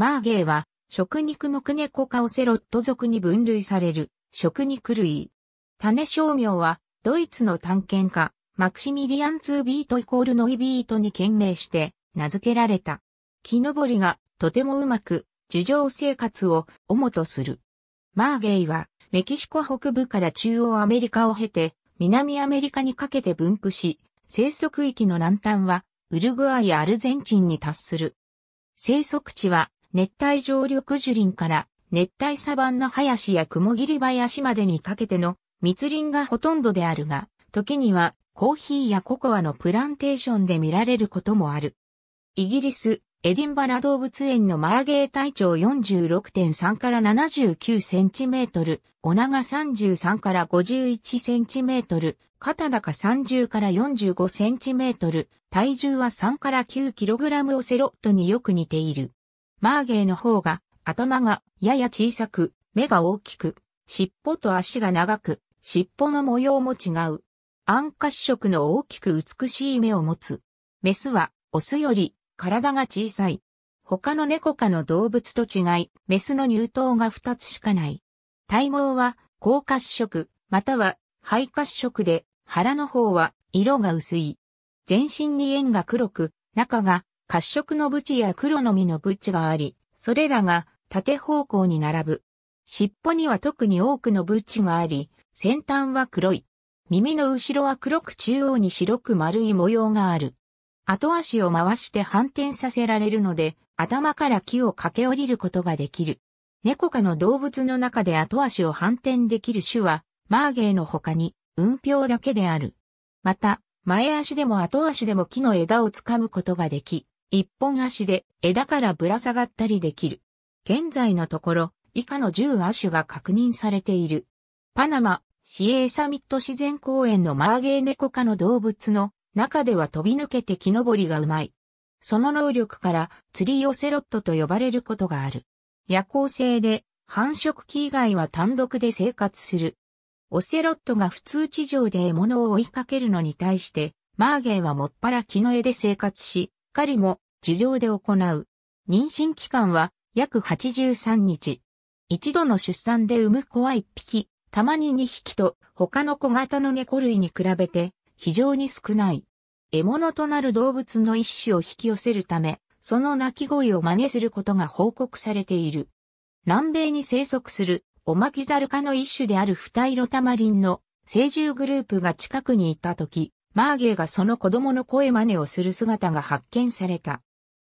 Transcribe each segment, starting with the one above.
マーゲイは、食肉目猫かオセロット族に分類される、食肉類。種商名は、ドイツの探検家、マクシミリアン・ツービートイコールノイビートに懸命して、名付けられた。木登りが、とてもうまく、樹上生活を、主とする。マーゲイは、メキシコ北部から中央アメリカを経て、南アメリカにかけて分布し、生息域の南端は、ウルグアイやアルゼンチンに達する。生息地は、熱帯上緑樹林から熱帯サバンナ林や雲霧林までにかけての密林がほとんどであるが、時にはコーヒーやココアのプランテーションで見られることもある。イギリス、エディンバラ動物園のマーゲー体長46.3から79センチメートル、お長33から51センチメートル、肩高30から45センチメートル、体重は3から9キログラムをセロットによく似ている。マーゲイの方が、頭がやや小さく、目が大きく、尻尾と足が長く、尻尾の模様も違う。暗褐色の大きく美しい目を持つ。メスは、オスより、体が小さい。他の猫科の動物と違い、メスの乳頭が2つしかない。体毛は、高褐色、または、肺褐色で、腹の方は、色が薄い。全身に円が黒く、中が褐色のブチや黒の実のブチがあり、それらが縦方向に並ぶ。尻尾には特に多くのブチがあり、先端は黒い。耳の後ろは黒く中央に白く丸い模様がある。後足を回して反転させられるので、頭から木を駆け下りることができる。猫科の動物の中で後足を反転できる種は、マーゲーの他に、運氷だけである。また、前足でも後足でも木の枝を掴むことができ、一本足で枝からぶら下がったりできる。現在のところ、以下の10亜種が確認されている。パナマ、市営サミット自然公園のマーゲーネコ科の動物の中では飛び抜けて木登りがうまい。その能力から釣りオセロットと呼ばれることがある。夜行性で繁殖期以外は単独で生活する。オセロットが普通地上で獲物を追いかけるのに対して、マーゲーはもっぱら木の絵で生活し、狩りも地上で行う。妊娠期間は約83日。一度の出産で産む子は1匹、たまに2匹と他の小型の猫類に比べて非常に少ない。獲物となる動物の一種を引き寄せるため、その鳴き声を真似することが報告されている。南米に生息するオマキザル科の一種であるフタイロタマリンの成獣グループが近くにいたき、マーゲーがその子供の声真似をする姿が発見された。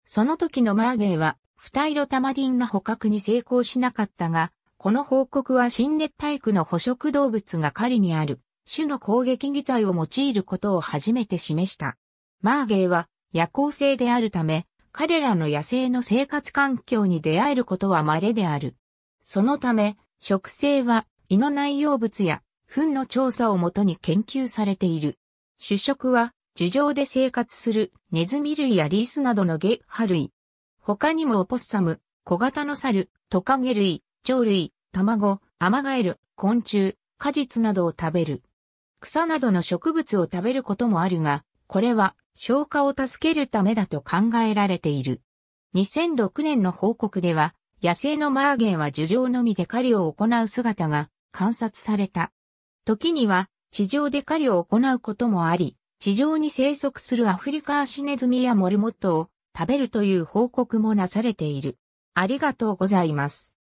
その時のマーゲーは、二色タマリンの捕獲に成功しなかったが、この報告は新熱帯区の捕食動物が狩りにある、種の攻撃擬態を用いることを初めて示した。マーゲーは夜行性であるため、彼らの野生の生活環境に出会えることは稀である。そのため、植生は胃の内容物や糞の調査をもとに研究されている。主食は、樹上で生活するネズミ類やリースなどのゲハ類。他にもオポッサム、小型の猿、トカゲ類、鳥類、卵、アマガエル、昆虫、果実などを食べる。草などの植物を食べることもあるが、これは消化を助けるためだと考えられている。2006年の報告では、野生のマーゲンは樹上のみで狩りを行う姿が観察された。時には地上で狩りを行うこともあり、地上に生息するアフリカアシネズミやモルモットを食べるという報告もなされている。ありがとうございます。